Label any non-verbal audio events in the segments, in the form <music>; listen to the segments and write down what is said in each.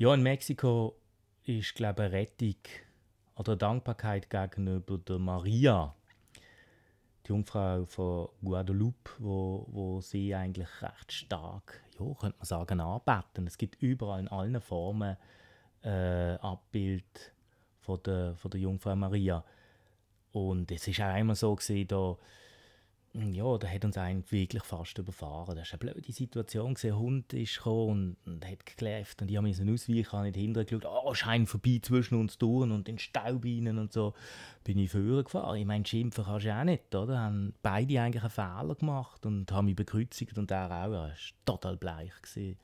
Ja, in Mexiko ist, glaube ich, Rettung oder Dankbarkeit gegenüber der Maria, die Jungfrau von Guadalupe, wo, wo sie eigentlich recht stark, ja, könnte man sagen, anbeten. Es gibt überall in allen Formen äh, Abbild von der, von der Jungfrau Maria. Und es ist auch immer so, gewesen, ja, da hat uns einen wirklich fast überfahren. Das war eine blöde Situation. Ein Hund ist gekommen und, hat gekläfft und ich habe ausweichen, ich nicht hinterher geschaut. Oh, ah, Schein vorbei zwischen uns durch und den Staub rein und so. Bin ich vorher gefahren. Ich meine, schimpfen kannst du auch nicht, oder? Haben beide eigentlich einen Fehler gemacht und haben mich bekreuzigt und er auch. Er war total bleich. Gewesen.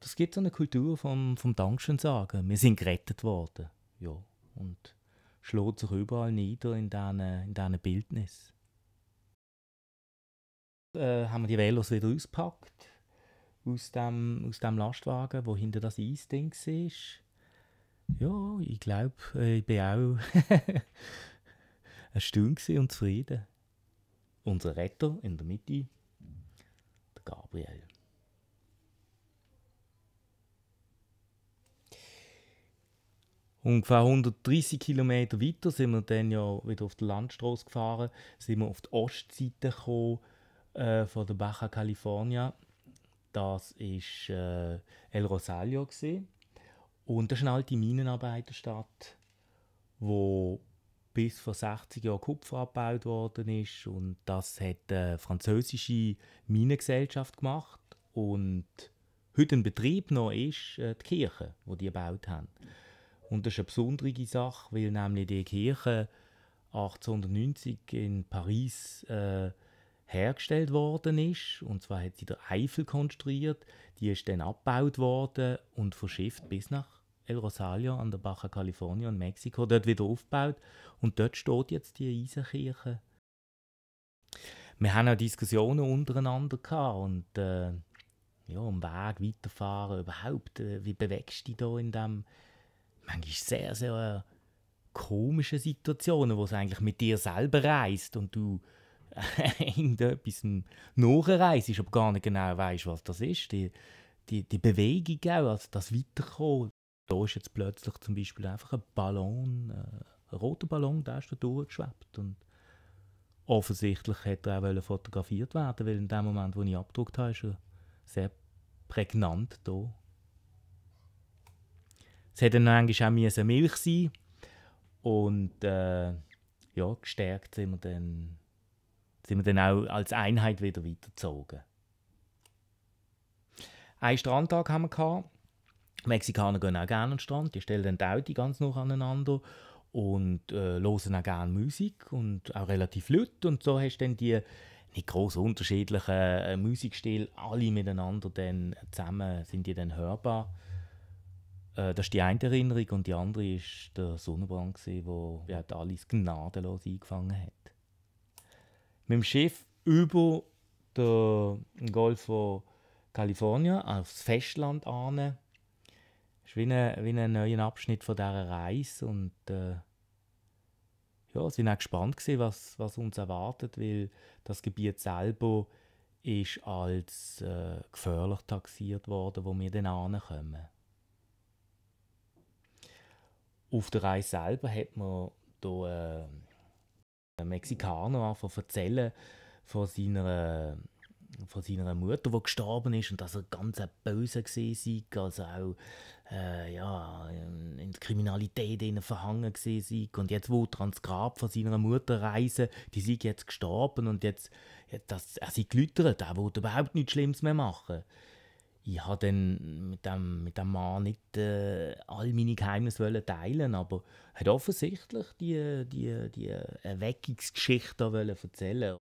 Das gibt so eine Kultur vom, vom Dankeschön-Sagen. Wir sind gerettet worden. Ja, und schlägt sich überall nieder in diesen in Bildnissen. Äh, haben wir die Velos wieder ausgepackt aus dem, aus dem Lastwagen, wo hinter das Eisding war. Ja, ich glaube, äh, ich bin auch <laughs> eine Stunde und zufrieden. Unser Retter in der Mitte, der Gabriel. Ungefähr 130 km weiter sind wir dann ja wieder auf der Landstraße gefahren, sind wir auf die Ostseite gekommen äh, von der Baja California. Das war äh, El Rosario. Gewesen. Und das ist eine alte Minenarbeiterstadt, wo bis vor 60 Jahren Kupfer abgebaut worden ist. Und das hat eine französische Minengesellschaft gemacht. Und heute ein Betrieb noch ist äh, die Kirche, wo die, die gebaut haben. Und das ist eine besondere Sache, weil nämlich die Kirche 1890 in Paris äh, hergestellt worden ist. Und zwar hat sie der Eifel konstruiert. Die ist dann abgebaut worden und verschifft bis nach El Rosario an der Baja California in Mexiko. Dort wieder aufgebaut. Und dort steht jetzt die Eisenkirche. Wir haben auch Diskussionen untereinander gehabt und äh, ja, am Weg weiterfahren überhaupt. Äh, wie bewegst du dich da in dem manchmal sehr, sehr äh, komischen Situationen, wo es eigentlich mit dir selber reist und du <laughs> irgendetwas nachreist, aber gar nicht genau weißt, was das ist. Die, die, die Bewegung auch, also das Weiterkommen. Da ist jetzt plötzlich zum Beispiel einfach ein Ballon, äh, ein roter Ballon, der ist da durchgeschwebt. Und offensichtlich hätte er auch fotografiert werden weil in dem Moment, wo ich abgedruckt habe, ist er sehr prägnant da. Es hätte dann eigentlich auch Milch sein Und äh, ja, gestärkt sind wir dann sind wir dann auch als Einheit wieder weitergezogen. Einen Strandtag haben wir gehabt. Mexikaner gehen auch gerne an den Strand, die stellen dann die Autos ganz noch aneinander und äh, hören auch gerne Musik und auch relativ laut. Und so hast du dann die nicht gross unterschiedlichen äh, Musikstile, alle miteinander dann zusammen sind die dann hörbar. Äh, das ist die eine Erinnerung und die andere ist der Sonnenbrand, der alles gnadenlos eingefangen hat mit dem Schiff über den Golf von Kalifornien aufs Festland an. Das ist wie, eine, wie ein neuer Abschnitt von dieser Reise. Und äh, ja, sind auch gespannt gewesen, was, was uns erwartet, weil das Gebiet selber ist als äh, gefährlich taxiert worden, wo wir dann ankommen. Auf der Reise selber hat man hier äh, Mexikaner anfangen erzählen von seiner, von seiner Mutter, die gestorben ist und dass er ganz böse war, also auch äh, ja, in der Kriminalität in verhangen war. Und jetzt wo er ans Grab von seiner Mutter reisen, die sei jetzt gestorben und jetzt, jetzt das, er sei geläutert, er wollte überhaupt nichts Schlimmes mehr machen ich habe dann mit dem, mit dem Mann nicht äh, all meine Geheimnisse teilen, aber er hat offensichtlich die, die, die Erweckungsgeschichte erzählen